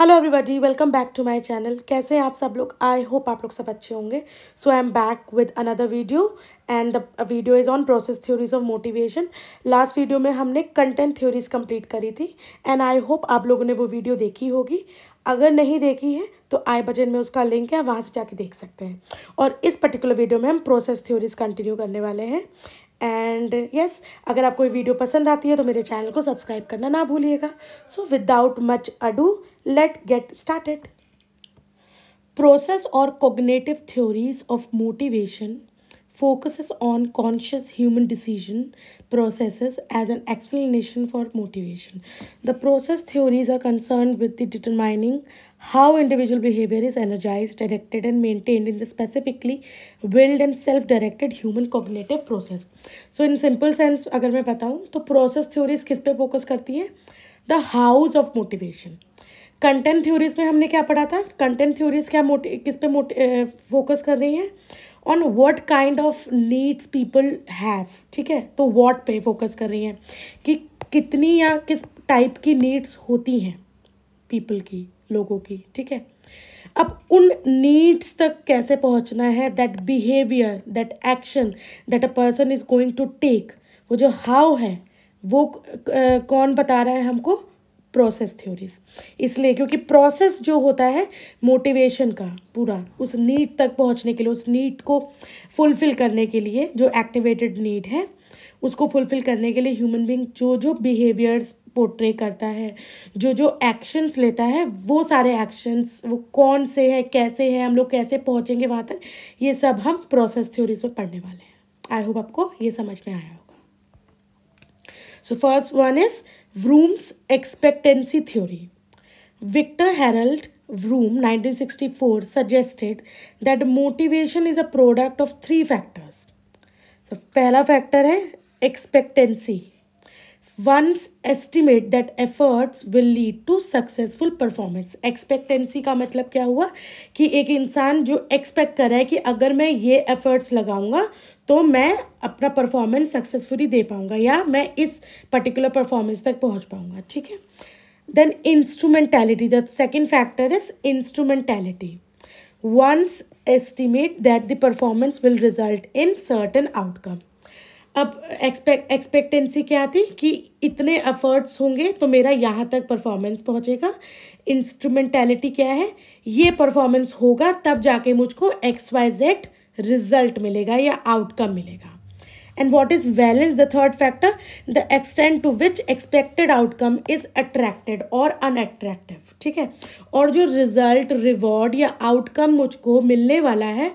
Hello everybody welcome back to my channel कैसे हैं आप सब लोग आई होप आप लोग सब अच्छे होंगे so I am back with another video and the video is on process theories of motivation last video में हमने कंटेंट थ्योरीज कंप्लीट करी थी एंड आई होप आप लोगों ने वो वीडियो देखी होगी अगर नहीं देखी है तो आई बजन में उसका लिंक है वहाँ से जाके देख सकते हैं और इस पर्टिकुलर वीडियो में हम प्रोसेस थ्योरीज कंटिन्यू करने वाले हैं एंड यस yes, अगर आपको वीडियो पसंद आती है तो मेरे चैनल को सब्सक्राइब करना ना भूलिएगा so without much ado Let's get started. Process or cognitive theories of motivation focuses on conscious human decision processes as an explanation for motivation. The process theories are concerned with the determining how individual behavior is energized, directed and maintained in the specifically willed and self-directed human cognitive process. So in simple sense अगर मैं बताऊँ तो process theories किस पे focus करती हैं The house of motivation. Content theories में हमने क्या पढ़ा था कंटेंट थ्योरीज क्या मोटे किस पे मोटे फोकस कर रही हैं on what kind of needs people have ठीक है तो वॉट पे फोकस कर रही हैं कि कितनी या किस टाइप की नीड्स होती हैं पीपल की लोगों की ठीक है अब उन नीड्स तक कैसे पहुंचना है that behaviour that action that a person is going to take वो जो हाउ है वो कौन बता रहा है हमको प्रोसेस थ्योरीज इसलिए क्योंकि प्रोसेस जो होता है मोटिवेशन का पूरा उस नीड तक पहुंचने के लिए उस नीड को फुलफिल करने के लिए जो एक्टिवेटेड नीड है उसको फुलफिल करने के लिए ह्यूमन बींग जो जो बिहेवियर्स पोर्ट्रे करता है जो जो एक्शंस लेता है वो सारे एक्शंस वो कौन से हैं कैसे हैं हम लोग कैसे पहुँचेंगे वहाँ तक ये सब हम प्रोसेस थ्योरीज में पढ़ने वाले हैं आई होप आपको ये समझ में आया होगा so first one is Vroom's expectancy theory Victor Harold Vroom 1964 suggested that motivation is a product of three factors पहला फैक्टर है expectancy one's estimate that efforts will lead to successful performance expectancy का मतलब क्या हुआ कि एक इंसान जो एक्सपेक्ट कर रहा है कि अगर मैं ये एफर्ट्स लगाऊंगा तो मैं अपना परफॉर्मेंस सक्सेसफुली दे पाऊँगा या मैं इस पर्टिकुलर परफॉर्मेंस तक पहुँच पाऊँगा ठीक है then instrumentality the second factor is instrumentality one's estimate that the performance will result in certain outcome अब एक्सपेक्ट एक्सपेक्टेंसी क्या थी कि इतने एफर्ट्स होंगे तो मेरा यहाँ तक परफॉर्मेंस पहुँचेगा इंस्ट्रूमेंटैलिटी क्या है ये परफॉर्मेंस होगा तब जाके मुझको एक्स वाई जेड रिजल्ट मिलेगा या आउटकम मिलेगा and what is valence the third factor the extent to which expected outcome is attracted और अनअट्रैक्टिव ठीक है और जो रिजल्ट रिवॉर्ड या आउटकम मुझको मिलने वाला है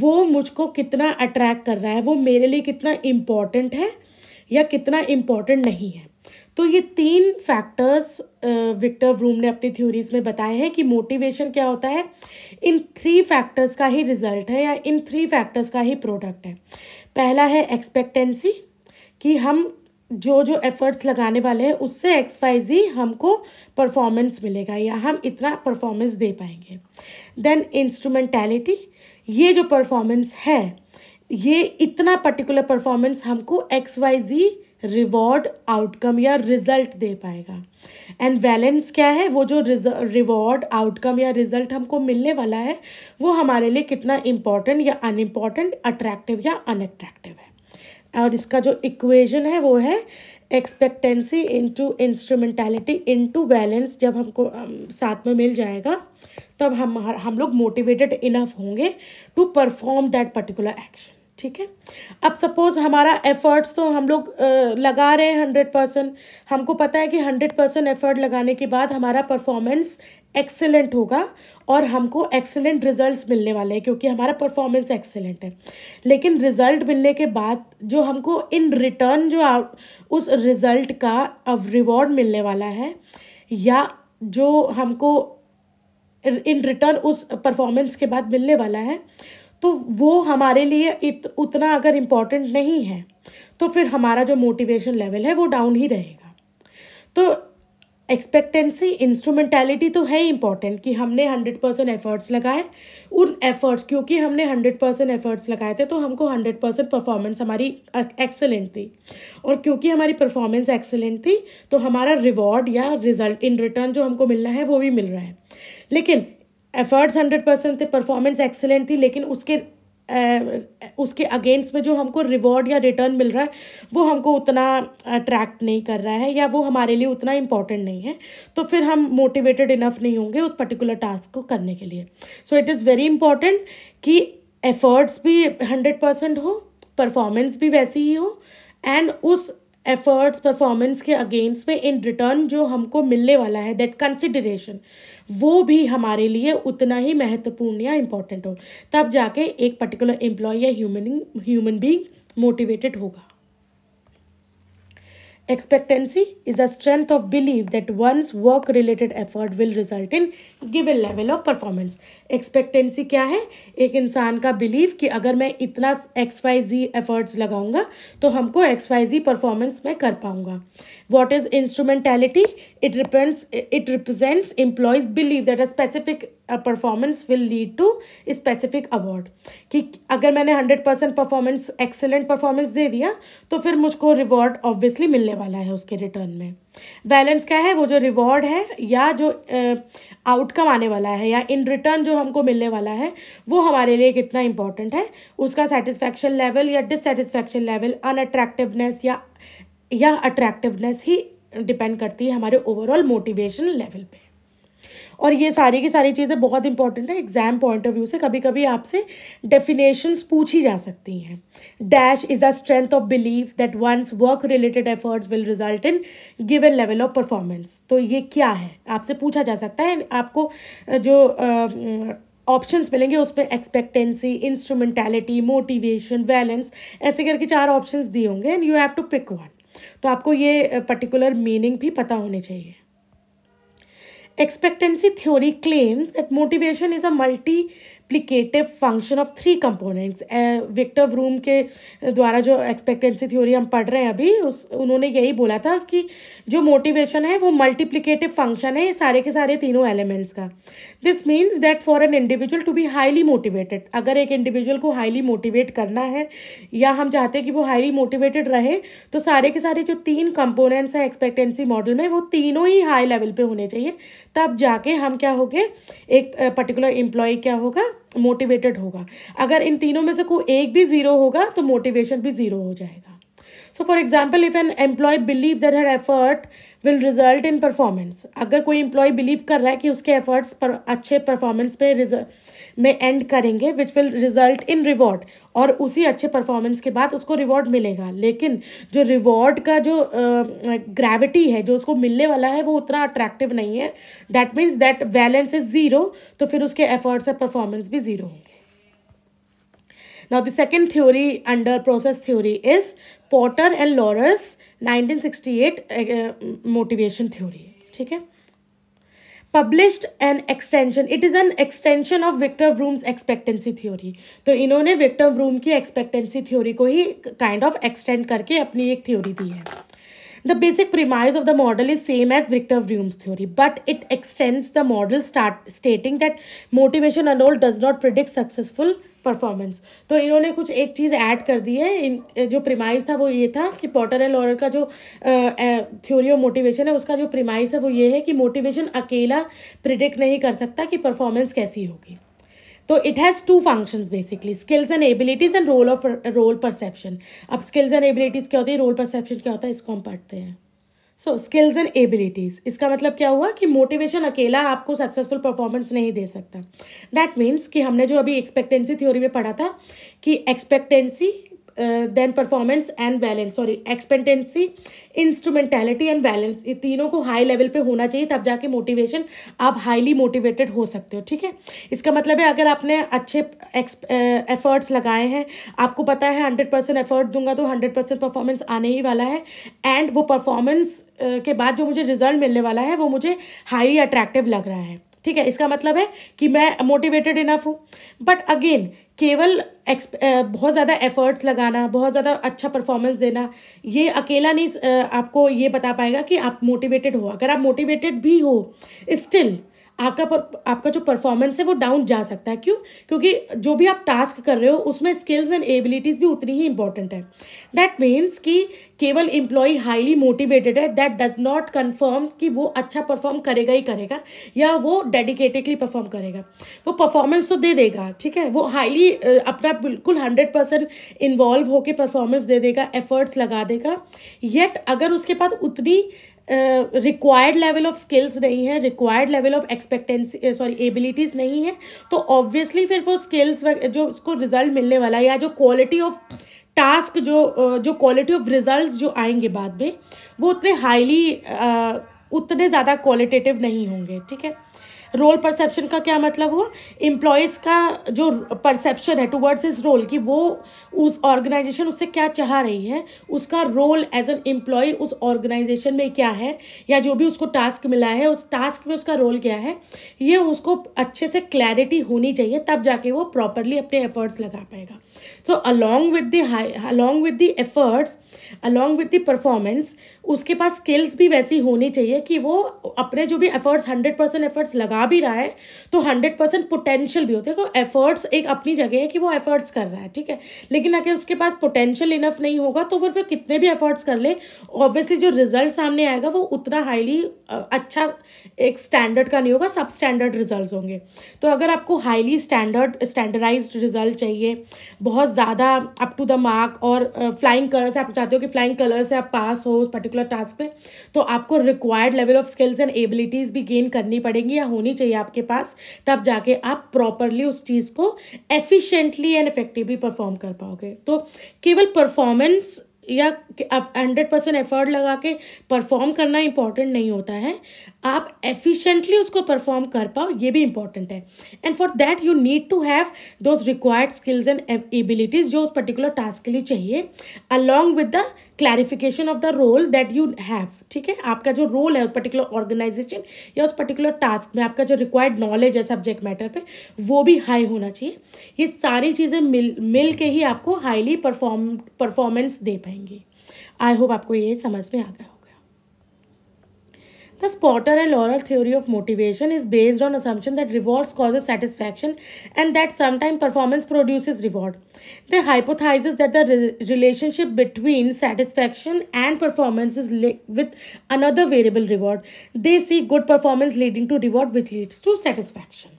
वो मुझको कितना अट्रैक्ट कर रहा है वो मेरे लिए कितना इम्पॉर्टेंट है या कितना इम्पॉर्टेंट नहीं है तो ये तीन फैक्टर्स विक्टर व्रूम ने अपनी थ्योरीज में बताए हैं कि मोटिवेशन क्या होता है इन थ्री फैक्टर्स का ही रिजल्ट है या इन थ्री फैक्टर्स का ही प्रोडक्ट है पहला है एक्सपेक्टेंसी कि हम जो जो एफर्ट्स लगाने वाले हैं उससे एक्स वाई जी हमको परफॉर्मेंस मिलेगा या हम इतना परफॉर्मेंस दे पाएंगे देन इंस्ट्रूमेंटैलिटी ये जो परफॉर्मेंस है ये इतना पर्टिकुलर परफॉर्मेंस हमको X Y Z reward outcome या रिजल्ट दे पाएगा एंड बैलेंस क्या है वो जो रिवॉर्ड आउटकम या रिजल्ट हमको मिलने वाला है वो हमारे लिए कितना इम्पॉर्टेंट या अनइम्पॉर्टेंट अट्रैक्टिव या अनअट्रैक्टिव है और इसका जो इक्वेशन है वो है expectancy into instrumentality into valence जब हमको हम, साथ में मिल जाएगा तब हम हम लोग मोटिवेटेड इनफ होंगे to perform that particular action ठीक है अब सपोज़ हमारा एफ़र्ट्स तो हम लोग लगा रहे हैं हंड्रेड परसेंट हमको पता है कि हंड्रेड परसेंट एफ़र्ट लगाने के बाद हमारा परफॉर्मेंस एक्सेलेंट होगा और हमको एक्सेलेंट रिजल्ट्स मिलने वाले हैं क्योंकि हमारा परफॉर्मेंस एक्सेलेंट है लेकिन रिजल्ट मिलने के बाद जो हमको इन रिटर्न जो आ, उस रिजल्ट का अब रिवॉर्ड मिलने वाला है या जो हमको इन रिटर्न उस परफॉर्मेंस के बाद मिलने वाला है तो वो हमारे लिए इत, उतना अगर इम्पॉर्टेंट नहीं है तो फिर हमारा जो मोटिवेशन लेवल है वो डाउन ही रहेगा तो एक्सपेक्टेंसी इंस्ट्रूमेंटैलिटी तो है इम्पॉर्टेंट कि हमने हंड्रेड परसेंट एफर्ट्स लगाए उन एफर्ट्स क्योंकि हमने हंड्रेड परसेंट एफर्ट्स लगाए थे तो हमको हंड्रेड परसेंट परफॉर्मेंस हमारी एक्सेलेंट थी और क्योंकि हमारी परफॉर्मेंस एक्सेलेंट थी तो हमारा रिवॉर्ड या रिजल्ट इन रिटर्न जो हमको मिलना है वो भी मिल रहा है लेकिन एफर्ट्स हंड्रेड परसेंट थे परफॉर्मेंस एक्सेलेंट थी लेकिन उसके उसके अगेंस्ट में जो हमको रिवॉर्ड या रिटर्न मिल रहा है वो हमको उतना अट्रैक्ट नहीं कर रहा है या वो हमारे लिए उतना इम्पॉर्टेंट नहीं है तो फिर हम मोटिवेटेड इनफ नहीं होंगे उस पर्टिकुलर टास्क को करने के लिए so it is very important कि एफर्ट्स भी हंड्रेड परसेंट हो परफॉर्मेंस भी वैसी ही हो एंड उस एफर्ट्स परफॉर्मेंस के अगेंस्ट में इन रिटर्न जो हमको मिलने वाला है दैट कंसिडरेशन वो भी हमारे लिए उतना ही महत्वपूर्ण या इम्पॉर्टेंट हो तब जाके एक पर्टिकुलर एम्प्लॉय या ह्यूमन ह्यूमन बींग मोटिवेटेड होगा Expectancy is a strength of belief that one's work related effort will result in given level of performance. Expectancy क्या है एक इंसान का बिलीव कि अगर मैं इतना एक्स वाई जी एफर्ट्स लगाऊंगा तो हमको एक्स वाई जी परफॉर्मेंस मैं कर पाऊंगा what is instrumentality it depends it represents employees believe that a specific performance will lead to specific award कि अगर मैंने hundred percent performance excellent performance दे दिया तो फिर मुझको रिवॉर्ड ऑब्वियसली मिलने वाला है उसके रिटर्न में बैलेंस क्या है वो जो रिवॉर्ड है या जो आउटकम uh, आने वाला है या इन रिटर्न जो हमको मिलने वाला है वो हमारे लिए कितना इंपॉर्टेंट है उसका सेटिस्फैक्शन लेवल या डिससेटिस्फैक्शन लेवल अनअट्रैक्टिवनेस या या अट्रैक्टिवनेस ही डिपेंड करती है हमारे ओवरऑल मोटिवेशन लेवल पे और ये सारी की सारी चीज़ें बहुत इंपॉर्टेंट है एग्जाम पॉइंट ऑफ व्यू से कभी कभी आपसे डेफिनेशंस पूछी जा सकती हैं dash is a strength of believe that one's work related efforts will result in given level of performance तो ये क्या है आपसे पूछा जा सकता है आपको जो ऑप्शंस uh, मिलेंगे उसमें एक्सपेक्टेंसी इंस्ट्रूमेंटैलिटी मोटिवेशन बैलेंस ऐसे करके चार ऑप्शंस दिए होंगे and you have to pick one तो आपको ये पर्टिकुलर मीनिंग भी पता होनी चाहिए expectancy theory claims that motivation is a multi multiplicative function of three components Victor Vroom के द्वारा जो एक्सपेक्टेंसी थ्योरी हम पढ़ रहे हैं अभी उस उन्होंने यही बोला था कि जो मोटिवेशन है वो मल्टीप्लीकेटिव फंक्शन है ये सारे के सारे तीनों एलिमेंट्स का this means that for an individual to be highly motivated अगर एक इंडिविजुअल को हाईली मोटिवेट करना है या हम चाहते हैं कि वो हाईली मोटिवेटेड रहे तो सारे के सारे जो तीन कंपोनेंट्स हैं एक्सपेक्टेंसी मॉडल में वो तीनों ही हाई लेवल पे होने चाहिए तब जाके हम क्या होंगे एक पर्टिकुलर eh, एम्प्लॉय क्या होगा मोटिवेटेड होगा अगर इन तीनों में से कोई एक भी ज़ीरो होगा तो मोटिवेशन भी ज़ीरो हो जाएगा so for example if an employee believe that हर effort will result in performance अगर कोई एम्प्लॉय बिलीव कर रहा है कि उसके एफर्ट्स पर अच्छे परफॉर्मेंस पे रिजल्ट में एंड करेंगे which will result in reward और उसी अच्छे परफॉर्मेंस के बाद उसको रिवॉर्ड मिलेगा लेकिन जो रिवॉर्ड का जो ग्रेविटी uh, है जो उसको मिलने वाला है वो उतना अट्रैक्टिव नहीं है that means that balance is zero तो फिर उसके एफर्ट्स और परफॉर्मेंस भी ज़ीरो होंगे now the second theory under process theory is Porter and Lawler 1968 at motivation theory ठीक है published an extension it is an extension of Victor Vroom's expectancy theory तो इन्होंने विक्टर व्रूम की expectancy theory को ही kind of extend करके अपनी एक थ्योरी दी है the basic premise of the model is same as Victor Vroom's theory but it extends the model start stating that motivation अनोल does not predict successful performance तो इन्होंने कुछ एक चीज़ ऐड कर दी है इन जो प्रीमाइज़ था वो ये था कि पॉटर एंड लॉरर का जो थ्योरी ऑफ मोटिवेशन है उसका जो प्रीमाइज़ है वो ये है कि मोटिवेशन अकेला प्रिडिक्ट नहीं कर सकता कि परफॉर्मेंस कैसी होगी तो it has two functions basically skills and abilities and role of role perception अब स्किल्स एंड एबिलिटीज़ क्या होती है रोल परसेप्शन क्या होता है इसको हम पढ़ते हैं सो स्किल्स एंड एबिलिटीज़ इसका मतलब क्या हुआ कि मोटिवेशन अकेला आपको सक्सेसफुल परफॉर्मेंस नहीं दे सकता दैट मीन्स कि हमने जो अभी एक्सपेक्टेंसी थ्योरी में पढ़ा था कि expectancy then performance and balance sorry expectancy instrumentality and balance ये तीनों को हाई लेवल पे होना चाहिए तब जाके मोटिवेशन आप हाईली मोटिवेटेड हो सकते हो ठीक है इसका मतलब है अगर आपने अच्छे एफर्ट्स uh, लगाए हैं आपको पता है हंड्रेड परसेंट एफर्ट दूंगा तो हंड्रेड परसेंट परफॉर्मेंस आने ही वाला है एंड वो परफॉर्मेंस uh, के बाद जो मुझे रिजल्ट मिलने वाला है वो मुझे हाई अट्रैक्टिव लग रहा है ठीक है इसका मतलब है कि मैं मोटिवेटेड इनफ हूँ बट अगेन केवल एक्स बहुत ज़्यादा एफर्ट्स लगाना बहुत ज़्यादा अच्छा परफॉर्मेंस देना ये अकेला नहीं आपको ये बता पाएगा कि आप मोटिवेटेड हो अगर आप मोटिवेटेड भी हो स्टिल आपका पर, आपका जो परफॉर्मेंस है वो डाउन जा सकता है क्यों क्योंकि जो भी आप टास्क कर रहे हो उसमें स्किल्स एंड एबिलिटीज़ भी उतनी ही इंपॉर्टेंट है दैट मीन्स कि केवल इम्प्लॉई हाईली मोटिवेटेड है दैट डज नॉट कन्फर्म कि वो अच्छा परफॉर्म करेगा ही करेगा या वो डेडिकेटेडली परफॉर्म करेगा वो परफॉर्मेंस तो दे देगा ठीक है वो हाईली अपना बिल्कुल हंड्रेड परसेंट इन्वॉल्व होकर परफॉर्मेंस दे देगा एफर्ट्स लगा देगा येट अगर उसके पास उतनी रिक्वायर्ड लेवल ऑफ स्किल्स नहीं है required level of expectancy sorry abilities नहीं है तो ऑब्वियसली फिर वो स्किल्स जो उसको रिजल्ट मिलने वाला या जो क्वालिटी ऑफ टास्क जो जो क्वालिटी ऑफ रिजल्ट्स जो आएंगे बाद में वो उतने हाईली उतने ज़्यादा क्वालिटेटिव नहीं होंगे ठीक है रोल परसेप्शन का क्या मतलब हुआ एम्प्लॉयज़ का जो परसेप्शन है टूवर्ड्स इज रोल कि वो उस ऑर्गेनाइजेशन उससे क्या चाह रही है उसका रोल एज एन एम्प्लॉय उस ऑर्गेनाइजेशन में क्या है या जो भी उसको टास्क मिला है उस टास्क में उसका रोल क्या है ये उसको अच्छे से क्लैरिटी होनी चाहिए तब जाके वो प्रॉपरली अपने एफर्ट्स लगा पाएगा so along with the high along with the efforts along with the performance उसके पास स्किल्स भी वैसी होनी चाहिए कि वो अपने जो भी एफर्ट्स हंड्रेड परसेंट एफर्ट्स लगा भी रहा है तो हंड्रेड परसेंट पोटेंशियल भी होते हैं तो एफर्ट्स एक अपनी जगह है कि वो एफर्ट्स कर रहा है ठीक है लेकिन अगर उसके पास पोटेंशियल इनफ नहीं होगा तो वो फिर कितने भी एफर्ट्स कर ले ऑब्वियसली जो रिजल्ट सामने आएगा वो उतना हाईली अच्छा एक स्टैंडर्ड का नहीं होगा सब स्टैंडर्ड रिजल्ट होंगे तो अगर आपको हाईली स्टैंडर्ड स्टैंडर्डाइज रिजल्ट चाहिए बहुत ज़्यादा अप टू द मार्क और फ्लाइंग कलर से आप चाहते हो कि फ्लाइंग कलर से आप पास हो पर्टिकुलर पर्टिकुलर टास्क पे तो आपको required level of skills and abilities भी गेन करनी पड़ेंगी या होनी चाहिए आपके पास तब जाके आप प्रॉपरली उस चीज़ को एफिशिएंटली एंड इफेक्टिवली परफॉर्म कर पाओगे तो केवल परफॉर्मेंस या आप हंड्रेड परसेंट एफर्ट लगा के परफॉर्म करना इम्पॉर्टेंट नहीं होता है आप एफिशिएंटली उसको परफॉर्म कर पाओ ये भी इम्पॉर्टेंट है and for that you need to have those required skills and abilities जो उस पर्टिकुलर टास्क के लिए चाहिए along with the clarification of the role that you have ठीक है आपका जो रोल है उस पर्टिकुलर ऑर्गेनाइजेशन या उस पर्टिकुलर टास्क में आपका जो रिक्वायर्ड नॉलेज है सब्जेक्ट मैटर पे वो भी हाई होना चाहिए ये सारी चीज़ें मिल मिल के ही आपको हाईली परफॉर्म परफॉर्मेंस दे पाएंगे आई होप आपको ये समझ में आ गया हो Thus, Potter and Laurel theory of motivation is based on assumption that rewards causes satisfaction and that sometimes performance produces reward. They hypothesize that the re relationship between satisfaction and performance is linked with another variable reward. They see good performance leading to reward which leads to satisfaction.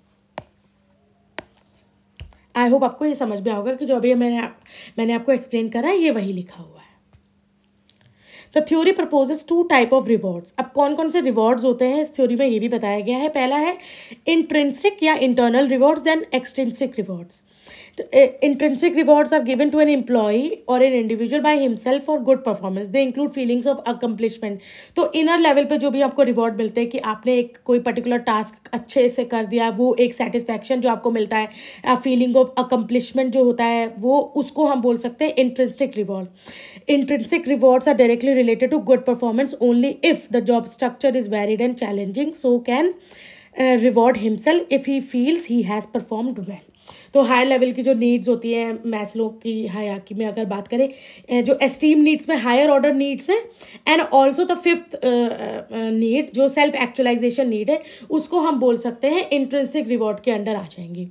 I hope आपको ये समझ में आएगा कि जो अभी मैंने आप, मैंने आपको एक्सप्लेन करा है ये वही लिखा हुआ the theory proposes two type of rewards अब कौन कौन से रिवॉर्ड्स होते हैं इस थ्योरी में ये भी बताया गया है पहला है इंट्रेंसिक या internal rewards then extrinsic rewards intrinsic rewards are given to an employee और an individual by himself for good performance they include feelings of accomplishment तो इनर लेवल पे जो भी आपको रिवॉर्ड मिलते हैं कि आपने एक कोई पर्टिकुलर टास्क अच्छे से कर दिया वो एक सेटिस्फैक्शन जो आपको मिलता है फीलिंग ऑफ अकम्पलिशमेंट जो होता है वो उसको हम बोल सकते हैं intrinsic reward intrinsic rewards are directly related to good performance only if the job structure is varied and challenging so can reward himself if he feels he has performed well तो हायर लेवल की जो needs होती हैं Maslow की की में अगर बात करें जो एस्टीम नीड्स में हायर ऑर्डर नीड्स हैं and also the fifth need जो सेल्फ एक्चुअलाइजेशन नीड है उसको हम बोल सकते हैं इंट्रेंसिक रिवॉर्ड के अंडर आ जाएंगी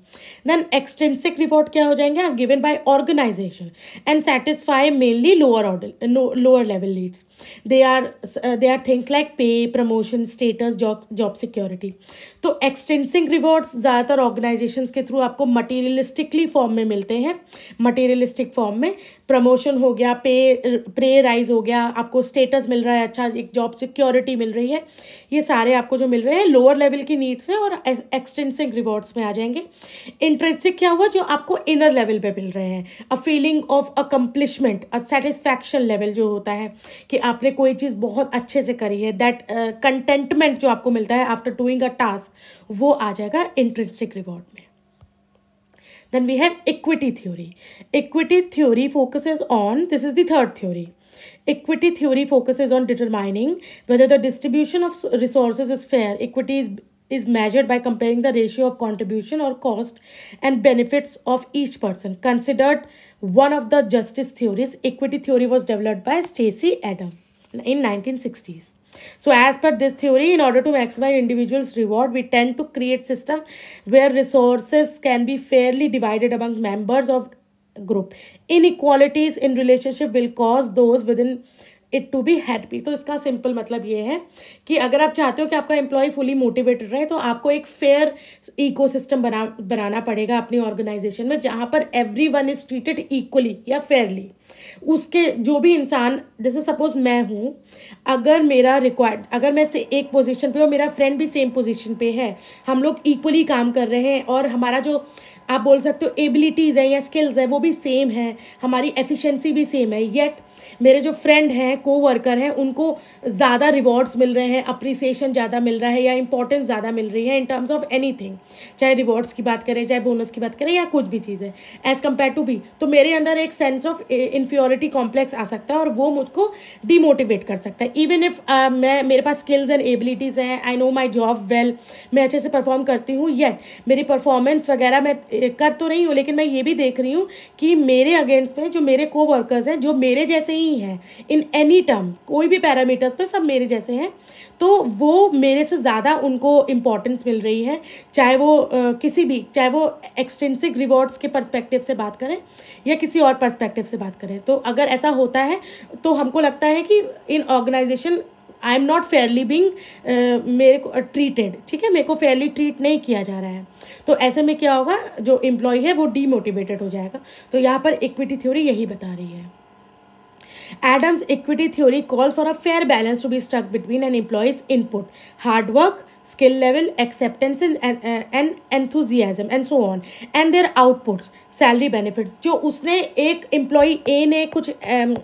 देन एक्सटेंसिक रिवॉर्ड क्या हो जाएंगे are given by organisation and satisfy mainly lower order lower level needs they are they are things like pay promotion status job job security तो एक्सटेंसिंग रिवॉर्ड्स ज़्यादातर organisation के through आपको materialistically form में मिलते हैं मटेरियलिस्टिक फॉर्म में promotion हो गया पे प्रे राइज हो गया आपको स्टेटस मिल रहा है अच्छा एक जॉब सिक्योरिटी मिल रही है ये सारे आपको जो मिल रहे हैं लोअर लेवल की नीड्स हैं और एक्सटेंसिंग रिवॉर्ड्स में आ जाएंगे इंट्रेंसिक क्या हुआ जो आपको इनर लेवल पे मिल रहे हैं a feeling of accomplishment a satisfaction level जो होता है कि आपने कोई चीज़ बहुत अच्छे से करी है दैट कंटेंटमेंट uh, जो आपको मिलता है आफ्टर डूइंग अ टास्क वो आ जाएगा इंट्रेंसिक रिवॉर्ड में Then we have equity theory. Equity theory focuses on, this is the third theory. Equity theory focuses on determining whether the distribution of resources is fair. Equity is, is measured by comparing the ratio of contribution or cost and benefits of each person. Considered one of the justice theories, equity theory was developed by Stacy Adam in 1960s. So as per this theory, in order to maximize individual's reward, we tend to create system where resources can be fairly divided among members of group. Inequalities in relationship will cause those within it to be happy तो इसका simple मतलब ये है कि अगर आप चाहते हो कि आपका एम्प्लॉय फुली मोटिवेटेड रहे तो आपको एक फेयर इकोसिस्टम बना बनाना पड़ेगा अपनी ऑर्गेनाइजेशन में जहाँ पर everyone is treated equally या फेयरली उसके जो भी इंसान जैसे सपोज मैं हूँ अगर मेरा रिक्वायर्ड अगर मैं से एक पोजीशन पे हो मेरा फ्रेंड भी सेम पोजीशन पे है हम लोग इक्वली काम कर रहे हैं और हमारा जो आप बोल सकते हो एबिलिटीज़ हैं या स्किल्स हैं वो भी सेम है हमारी एफिशिएंसी भी सेम है येट मेरे जो फ्रेंड हैं को वर्कर हैं उनको ज़्यादा रिवॉर्ड्स मिल रहे हैं अप्रिसिएशन ज़्यादा मिल रहा है या इंपॉर्टेंस ज़्यादा मिल रही है इन टर्म्स ऑफ एनी चाहे रिवॉर्ड्स की बात करें चाहे बोनस की बात करें या कुछ भी चीज़ है एज़ कम्पेयर टू बी तो मेरे अंदर एक सेंस ऑफ इन्फ्योरिटी कॉम्प्लेक्स आ सकता है और वो मुझको डिमोटिवेट कर सकता है इवन इफ़ uh, मैं मेरे पास स्किल्स एंड एबिलिटीज़ हैं I know my job well मैं अच्छे से परफॉर्म करती हूँ येट मेरी परफॉर्मेंस वगैरह मैं कर तो रही हूँ लेकिन मैं ये भी देख रही हूँ कि मेरे अगेंस्ट में जो मेरे को वर्कर्स हैं जो मेरे जैसे नहीं है इन एनी टर्म कोई भी पैरामीटर्स पे सब मेरे जैसे हैं तो वो मेरे से ज़्यादा उनको इम्पोर्टेंस मिल रही है चाहे वो आ, किसी भी चाहे वो एक्सटेंसिक रिवॉर्ड्स के पर्सपेक्टिव से बात करें या किसी और पर्सपेक्टिव से बात करें तो अगर ऐसा होता है तो हमको लगता है कि in organisation I am not fairly being मेरे को ट्रीटेड uh, ठीक है मेरे को फेयरली ट्रीट नहीं किया जा रहा है तो ऐसे में क्या होगा जो एम्प्लॉय है वो डीमोटिवेटेड हो जाएगा तो यहाँ पर इक्विटी थ्योरी यही बता रही है Adams equity theory call for a fair balance to be struck between an employee's input hard work skill level acceptance and enthusiasm and so on and their outputs salary benefits जो उसने एक employ ए ने कुछ um,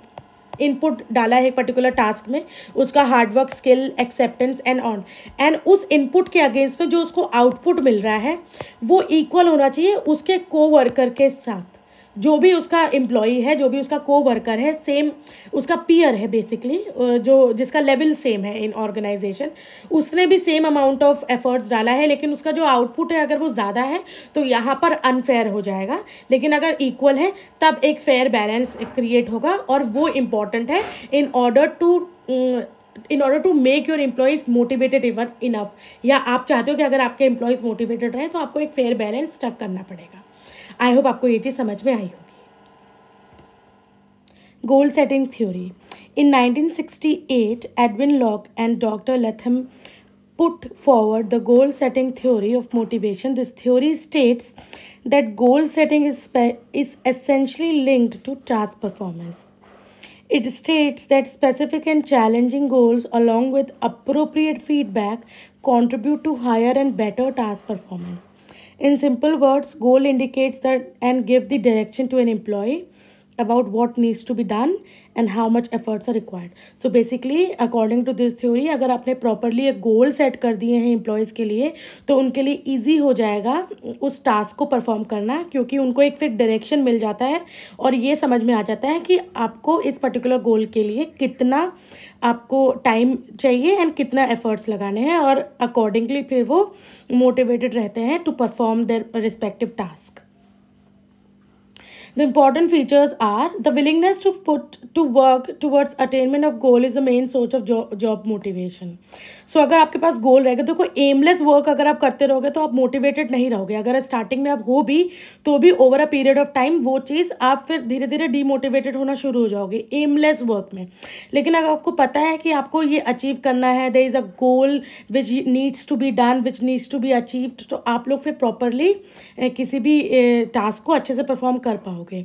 input डाला है एक particular task में उसका hard work skill acceptance and on and उस इनपुट के अगेंस्ट में जो उसको आउटपुट मिल रहा है वो इक्वल होना चाहिए उसके कोवर्कर के साथ जो भी उसका एम्प्लॉई है जो भी उसका को वर्कर है सेम उसका पियर है बेसिकली जो जिसका लेवल सेम है इन ऑर्गेनाइजेशन उसने भी सेम अमाउंट ऑफ एफर्ट्स डाला है लेकिन उसका जो आउटपुट है अगर वो ज़्यादा है तो यहाँ पर अनफेयर हो जाएगा लेकिन अगर इक्वल है तब एक फेयर बैलेंस क्रिएट होगा और वो इम्पॉर्टेंट है in order to in order to make your employees motivated even enough या आप चाहते हो कि अगर आपके एम्प्लॉयज़ मोटिवेटेड रहें तो आपको एक फेयर बैलेंस स्टक करना पड़ेगा आई होप आपको ये चीज़ समझ में आई होगी goal setting theory In 1968, Edwin Locke and Dr. Latham put forward the goal setting theory of motivation. This theory states that goal setting is, is essentially linked to task performance. It states that specific and challenging goals, along with appropriate feedback, contribute to higher and better task performance. In simple words, goal indicates that and give the direction to an employee about what needs to be done and how much efforts are required so basically according to this theory अगर आपने properly एक goal set कर दिए हैं employees के लिए तो उनके लिए ईजी हो जाएगा उस टास्क को परफॉर्म करना क्योंकि उनको एक फिर डायरेक्शन मिल जाता है और ये समझ में आ जाता है कि आपको इस पर्टिकुलर गोल के लिए कितना आपको टाइम चाहिए एंड कितना एफर्ट्स लगाने हैं और अकॉर्डिंगली फिर वो मोटिवेटेड रहते हैं to perform their respective task The important features are the willingness to put to work towards attainment of goal is the main source of job, job motivation. So so, अगर आपके पास गोल रहेगा देखो aimless work अगर आप करते रहोगे तो आप मोटिवेटेड नहीं रहोगे अगर स्टार्टिंग में आप हो भी तो भी over a period of time वो चीज़ आप फिर धीरे धीरे डीमोटिवेटेड होना शुरू हो जाओगे एमलेस वर्क में लेकिन अगर आपको पता है कि आपको ये अचीव करना है there is a goal which needs to be done which needs to be achieved तो आप लोग फिर प्रॉपरली किसी भी टास्क को अच्छे से परफॉर्म कर पाओगे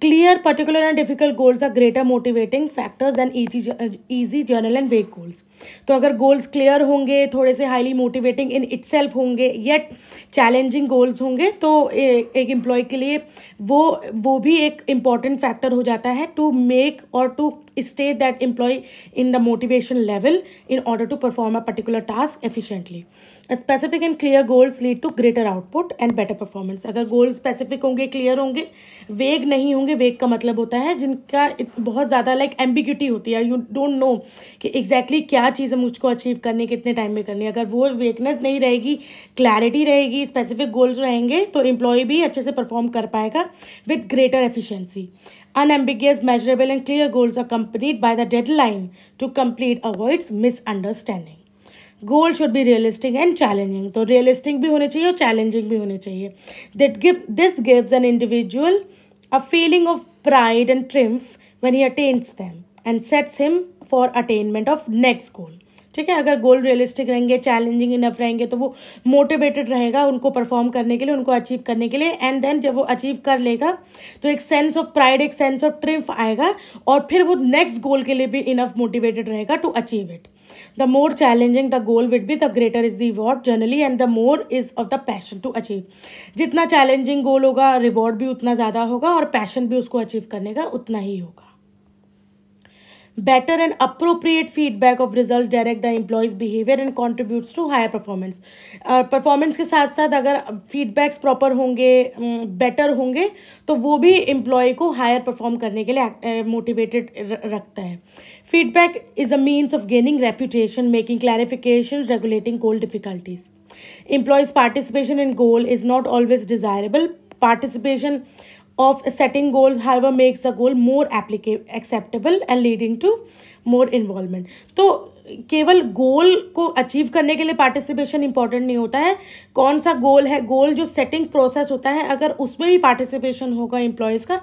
clear particular and difficult goals are greater motivating factors than easy easy general and weak goals तो अगर गोल्स क्लियर होंगे थोड़े से हाईली मोटिवेटिंग इन इट होंगे येट चैलेंजिंग गोल्स होंगे तो ए, एक एम्प्लॉय के लिए वो वो भी एक इम्पॉर्टेंट फैक्टर हो जाता है टू मेक और to state that employee in the motivation level in order to perform a particular task efficiently specific and clear goals lead to greater output and better performance अगर goals specific होंगे clear होंगे vague नहीं होंगे वेग का मतलब होता है जिनका बहुत ज़्यादा लाइक एम्बिग्यूटी होती है यू डोंट नो कि एग्जैक्टली exactly क्या चीज़ें मुझको अचीव करनी कितने टाइम में करनी अगर वो वेकनेस नहीं रहेगी क्लैरिटी रहेगी स्पेसिफिक गोल्स रहेंगे तो एम्प्लॉय भी अच्छे से परफॉर्म कर पाएगा with greater efficiency Unambiguous, measurable, and clear goals accompanied by the deadline to complete avoids misunderstanding. Goal should be realistic and challenging तो रियलिस्टिक भी होने चाहिए और चैलेंजिंग भी होने चाहिए that give this gives an individual a feeling of pride and triumph when he attains them and sets him for attainment of next goal ठीक है अगर गोल रियलिस्टिक रहेंगे चैलेंजिंग इनफ रहेंगे तो वो मोटिवेटेड रहेगा उनको परफॉर्म करने के लिए उनको अचीव करने के लिए एंड देन जब वो अचीव कर लेगा तो एक सेंस ऑफ प्राइड एक सेंस ऑफ ट्रिम्फ आएगा और फिर वो नेक्स्ट गोल के लिए भी इनफ मोटिवेटेड रहेगा to achieve it the more challenging the goal would be the greater is the reward generally and the more is of the passion to achieve जितना challenging goal होगा reward भी उतना ज़्यादा होगा और पैशन भी उसको अचीव करने का उतना ही होगा better and appropriate feedback of results direct the employees behavior and contributes to higher performance performance uh, के साथ साथ अगर फीडबैक्स प्रॉपर होंगे बेटर mm, होंगे तो वो भी इम्प्लॉय को हायर परफॉर्म करने के लिए मोटिवेटेड uh, रखता है feedback is a means of gaining reputation making clarification regulating goal difficulties employees participation in goal is not always desirable participation of setting goals however makes the goal more applicable acceptable and leading to more involvement तो केवल गोल को achieve करने के लिए participation important नहीं होता है कौन सा गोल है गोल जो सेटिंग प्रोसेस होता है अगर उसमें भी पार्टिसिपेशन होगा एम्प्लॉयज़ का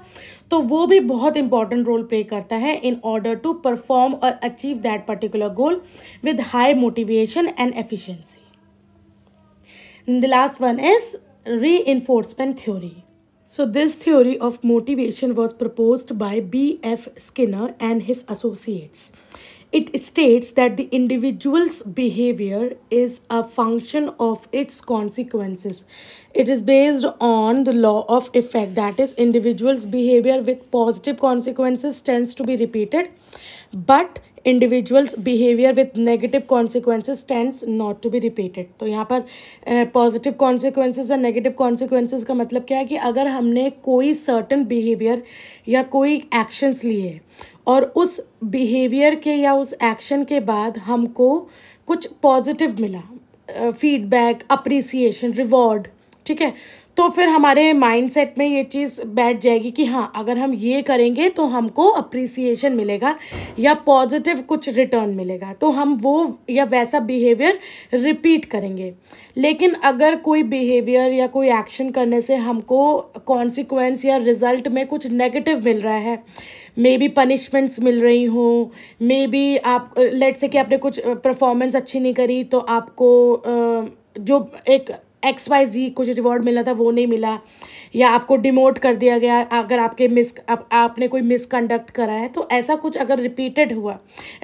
तो वो भी बहुत इंपॉर्टेंट रोल प्ले करता है इन ऑर्डर टू परफॉर्म और achieve that particular goal with high motivation and efficiency the last one is reinforcement theory So this theory of motivation was proposed by B.F. Skinner and his associates. It states that the individual's behavior is a function of its consequences. It is based on the law of effect that is individual's behavior with positive consequences tends to be repeated but individuals behaviour with negative consequences tends not to be repeated तो यहाँ पर positive consequences और negative consequences का मतलब क्या है कि अगर हमने कोई सर्टन बिहेवियर या कोई एक्शंस लिए और उस बिहेवियर के या उस एक्शन के बाद हमको कुछ पॉजिटिव मिला फीडबैक अप्रिसिएशन रिवॉर्ड ठीक है तो फिर हमारे माइंडसेट में ये चीज़ बैठ जाएगी कि हाँ अगर हम ये करेंगे तो हमको अप्रिसिएशन मिलेगा या पॉजिटिव कुछ रिटर्न मिलेगा तो हम वो या वैसा बिहेवियर रिपीट करेंगे लेकिन अगर कोई बिहेवियर या कोई एक्शन करने से हमको कॉन्सिक्वेंस या रिज़ल्ट में कुछ नेगेटिव मिल रहा है मे बी पनिशमेंट्स मिल रही हों मे बी आप लेट से कि आपने कुछ परफॉर्मेंस अच्छी नहीं करी तो आपको जो एक एक्स वाई जी कुछ रिवॉर्ड मिला था वो नहीं मिला या आपको डिमोट कर दिया गया अगर आपके मिस आप, आपने कोई मिसकंडक्ट करा है तो ऐसा कुछ अगर रिपीटेड हुआ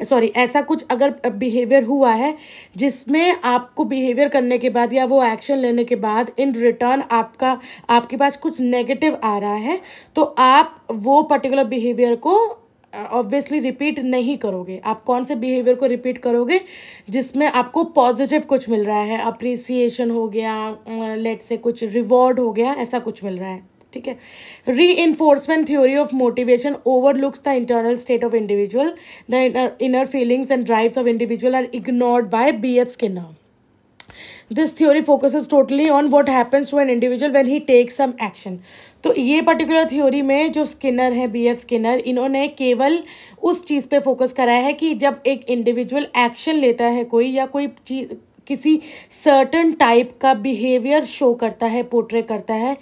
सॉरी ऐसा कुछ अगर बिहेवियर हुआ है जिसमें आपको बिहेवियर करने के बाद या वो एक्शन लेने के बाद इन रिटर्न आपका आपके पास कुछ नेगेटिव आ रहा है तो आप वो पर्टिकुलर बिहेवियर को ऑब्वियसली रिपीट नहीं करोगे आप कौन से बिहेवियर को रिपीट करोगे जिसमें आपको पॉजिटिव कुछ मिल रहा है अप्रिसिएशन हो गया लेट से कुछ रिवॉर्ड हो गया ऐसा कुछ मिल रहा है ठीक है reinforcement theory of motivation overlooks the internal state of individual the inner feelings and drives of individual are ignored by B F Skinner this theory focus totally on what happens to an individual when he take some action तो ये particular theory में जो Skinner है B F Skinner इन्होंने केवल उस चीज़ पे focus कराया है कि जब एक इंडिविजुअल एक्शन लेता है कोई या कोई चीज किसी सर्टन टाइप का बिहेवियर शो करता है पोर्ट्रे करता है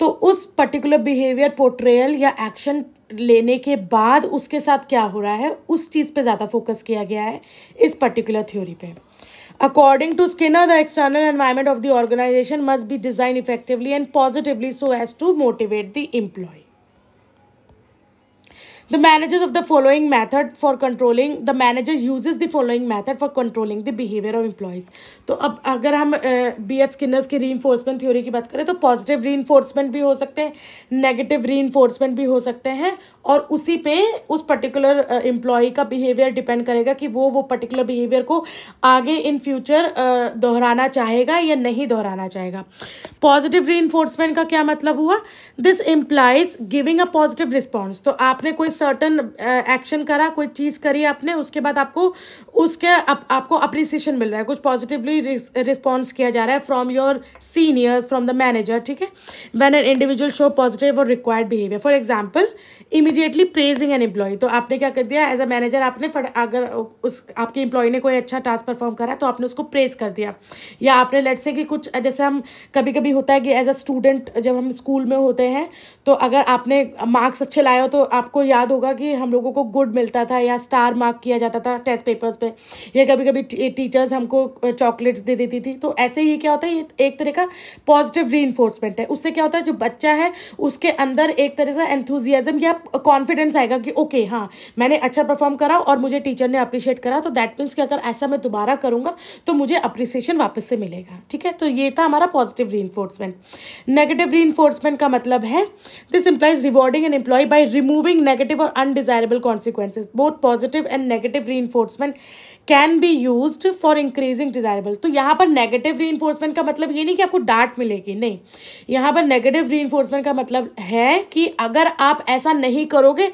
तो उस पर्टिकुलर बिहेवियर पोर्ट्रेयल या एक्शन लेने के बाद उसके साथ क्या हो रहा है उस चीज़ पे ज़्यादा फोकस किया गया है इस पर्टिकुलर थ्योरी पे According to Skinner, the external environment of the organization must be designed effectively and positively so as to motivate the employee. The managers of the following method for controlling the manager use the following method for controlling the behaviour of employees तो अब अगर हम B F Skinner's की री reinforcement theory की बात करें तो पॉजिटिव री इन्फोर्समेंट भी हो सकते हैं नेगेटिव री इन्फोर्समेंट भी हो सकते हैं और उसी पे उस पर्टिकुलर एम्प्लॉय का बिहेवियर डिपेंड करेगा कि वो वो पर्टिकुलर बिहेवियर को आगे इन फ्यूचर दोहराना चाहेगा या नहीं दोहराना चाहेगा पॉजिटिव री का क्या मतलब हुआ this implies giving a positive response तो आपने कोई सर्टन एक्शन uh, करा कोई चीज़ करी आपने उसके बाद आपको उसके आप, आपको अप्रिसिएशन मिल रहा है कुछ पॉजिटिवली रिस्पॉन्स किया जा रहा है from your seniors from the manager ठीक है when an individual show positive और required behaviour for example immediately praising an employee तो आपने क्या कर दिया एज अ मैनेजर आपने फट अगर उस आपके एम्प्लॉय ने कोई अच्छा टास्क परफॉर्म करा तो आपने उसको प्रेज कर दिया या आपने लेट से कि कुछ जैसे हम कभी कभी भी होता है कि एज अ स्टूडेंट जब हम स्कूल में होते हैं तो अगर आपने मार्क्स अच्छे लाए हो तो आपको याद होगा कि हम लोगों को गुड मिलता था या स्टार मार्क किया जाता था टेस्ट पेपर्स पे या कभी कभी टीचर्स हमको चॉकलेट्स दे देती थी तो ऐसे ही क्या होता है ये एक तरह का पॉजिटिव री है उससे क्या होता है जो बच्चा है उसके अंदर एक तरह से एंथुजियाज़म या कॉन्फिडेंस आएगा कि ओके हाँ मैंने अच्छा परफॉर्म करा और मुझे टीचर ने अप्रिशिएट करा तो दैट मीन्स कि अगर ऐसा मैं दोबारा करूँगा तो मुझे अप्रिसिएशन वापस से मिलेगा ठीक है तो ये था हमारा पॉजिटिव री reinforcement negative reinforcement का मतलब है this implies rewarding an employee by removing negative or undesirable consequences both positive and negative reinforcement can be use for increasing desirable तो यहाँ पर नेगेटिव री का मतलब ये नहीं कि आपको डांट मिलेगी नहीं यहाँ पर नेगेटिव री का मतलब है कि अगर आप ऐसा नहीं करोगे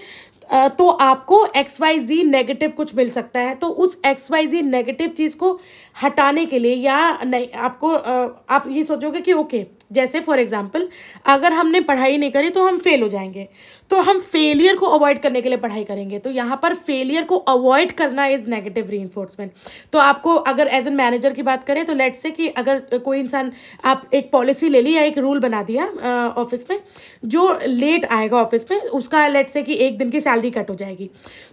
तो आपको एक्स वाई जी नेगेटिव कुछ मिल सकता है तो उस एक्स वाई जी नेगेटिव चीज़ को हटाने के लिए या नहीं आपको आप ये सोचोगे कि ओके जैसे फॉर एग्ज़ाम्पल अगर हमने पढ़ाई नहीं करी तो हम फेल हो जाएंगे तो हम फेलियर को अवॉइड करने के लिए पढ़ाई करेंगे तो यहाँ पर फेलियर को अवॉइड करना इज़ नेगेटिव री तो आपको अगर एज एन मैनेजर की बात करें तो लेट से कि अगर कोई इंसान आप एक पॉलिसी ले ली या एक रूल बना दिया ऑफिस में जो लेट आएगा ऑफिस में उसका लेट से कि एक दिन की सैलरी कट हो जाएगी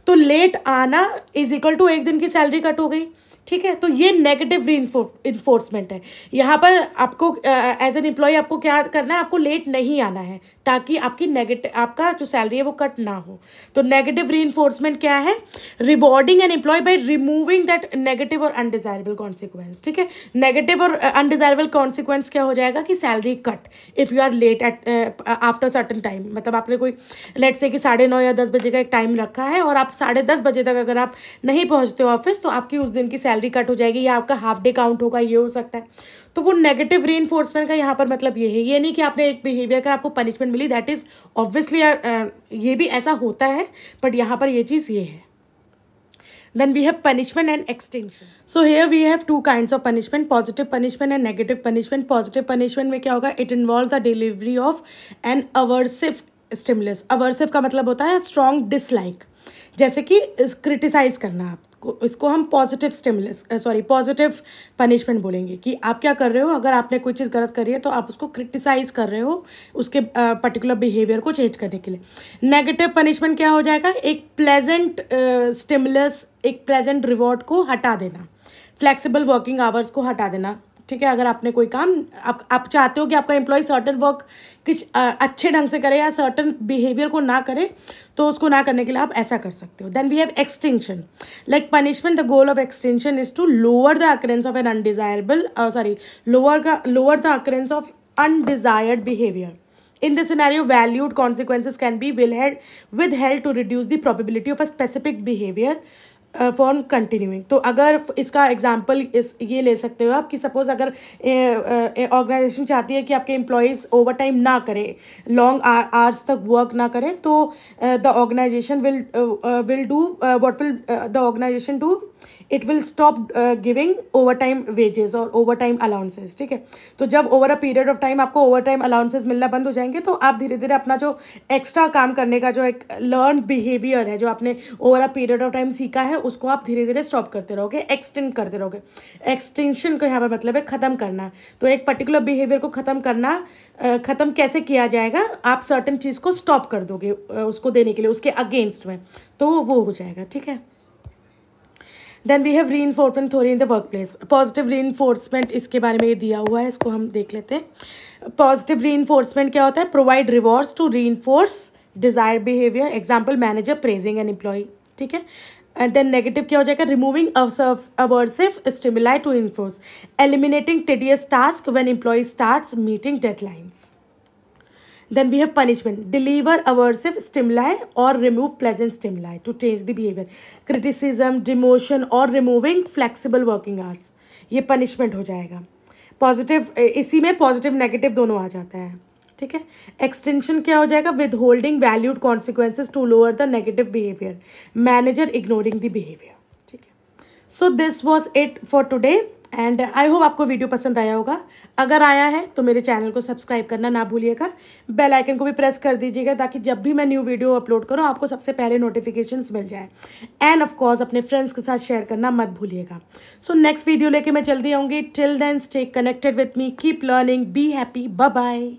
तो लेट आना इज इक्वल टू एक दिन की सैलरी कट हो गई ठीक है तो ये नेगेटिव री इन्फोर्समेंट है यहाँ पर आपको एज एन एम्प्लॉय आपको क्या करना है आपको लेट नहीं आना है ताकि आपकी नेगेटिव आपका जो सैलरी है वो कट ना हो तो नेगेटिव री क्या है rewarding an employee by removing that negative और अनडिजायरेबल कॉन्सिक्वेंस ठीक है नेगेटिव और अनडिजायरेबल uh, कॉन्सिक्वेंस क्या हो जाएगा कि salary cut if you are late at after certain time मतलब आपने कोई लेट से कि साढ़े नौ या दस बजे का एक टाइम रखा है और आप साढ़े दस बजे तक अगर आप नहीं पहुँचते हो ऑफिस तो आपकी उस दिन की सैलरी कट हो जाएगी या आपका हाफ डे काउंट होगा ये हो सकता है तो वो नेगेटिव री का यहाँ पर मतलब ये है ये नहीं कि आपने एक बिहेवियर कर आपको पनिशमेंट मिली दैट इज़ ऑब्वियसली ये भी ऐसा होता है बट यहाँ पर ये चीज़ ये है then we have punishment and extinction so here we have two kinds of punishment positive punishment and negative punishment positive punishment में क्या होगा it involves the delivery of an aversive stimulus aversive का मतलब होता है strong dislike जैसे कि criticize करना आप इसको हम positive stimulus sorry positive punishment बोलेंगे कि आप क्या कर रहे हो अगर आपने कोई चीज़ गलत करी है तो आप उसको क्रिटिसाइज़ कर रहे हो उसके पर्टिकुलर बिहेवियर को चेंज करने के लिए नेगेटिव पनिशमेंट क्या हो जाएगा एक प्लेजेंट स्टिमुलस एक प्लेजेंट रिवॉर्ड को हटा देना फ्लेक्सिबल वर्किंग आवर्स को हटा देना ठीक है अगर आपने कोई काम आप आप चाहते हो कि आपका एम्प्लॉय सर्टन वर्क कुछ अच्छे ढंग से करे या सर्टन बिहेवियर को ना करे तो उसको ना करने के लिए आप ऐसा कर सकते हो then we have extension like punishment the goal of extension is to lower the occurrence of an undesirable sorry lower का lower the occurrence of undesired behaviour in valued consequences can be withheld with help to reduce the probability of a specific behaviour from continuing तो अगर इसका example इस ये ले सकते हो आप कि सपोज़ अगर ऑर्गेनाइजेशन चाहती है कि आपके एम्प्लॉयज़ ओवर टाइम ना करें लॉन्ग आवर्स तक वर्क ना करें तो the organization will will do what will the organization do it will stop giving overtime wages और ओवर टाइम अलाउंसेज ठीक है तो जब over a period of time आपको ओवर टाइम अलाउंसेज मिलना बंद हो जाएंगे तो आप धीरे धीरे अपना जो एक्स्ट्रा काम करने का जो एक लर्न बिहेवियर है जो आपने over a period of time सीखा है उसको आप धीरे धीरे स्टॉप करते रहोगे एक्सटेंड करते रहोगे एक्सटेंशन को यहाँ पर मतलब है ख़त्म करना तो एक पर्टिकुलर बिहेवियर को ख़त्म करना ख़त्म कैसे किया जाएगा आप सर्टन चीज़ को स्टॉप कर दोगे उसको देने के लिए उसके अगेंस्ट में तो वो हो जाएगा ठीक है then we have reinforcement theory in the workplace positive reinforcement इसके बारे में ये दिया हुआ है इसको हम देख लेते हैं पॉजिटिव री इन्फोर्समेंट क्या होता है provide rewards to reinforce desire behaviour example manager praising an employee ठीक है एंड देन नेगेटिव क्या हो जाएगा removing aversive stimuli to enforce eliminating tedious task when employee start meeting deadlines then we have punishment deliver aversive stimuli और remove pleasant stimuli to change the behaviour criticism demotion और removing flexible working hours ये punishment हो जाएगा positive इसी में positive negative दोनों आ जाता है ठीक है एक्सटेंशन क्या हो जाएगा with holding valued consequences to lower the negative behaviour manager ignoring the behaviour ठीक है so this was it for today and I hope आपको वीडियो पसंद आया होगा अगर आया है तो मेरे चैनल को सब्सक्राइब करना ना भूलिएगा बेल आइकन को भी प्रेस कर दीजिएगा ताकि जब भी मैं न्यू वीडियो अपलोड करूँ आपको सबसे पहले नोटिफिकेशंस मिल जाए एंड ऑफ कोर्स अपने फ्रेंड्स के साथ शेयर करना मत भूलिएगा सो नेक्स्ट वीडियो लेके मैं जल्दी आऊँगी till then stay connected with me keep learning be happy bye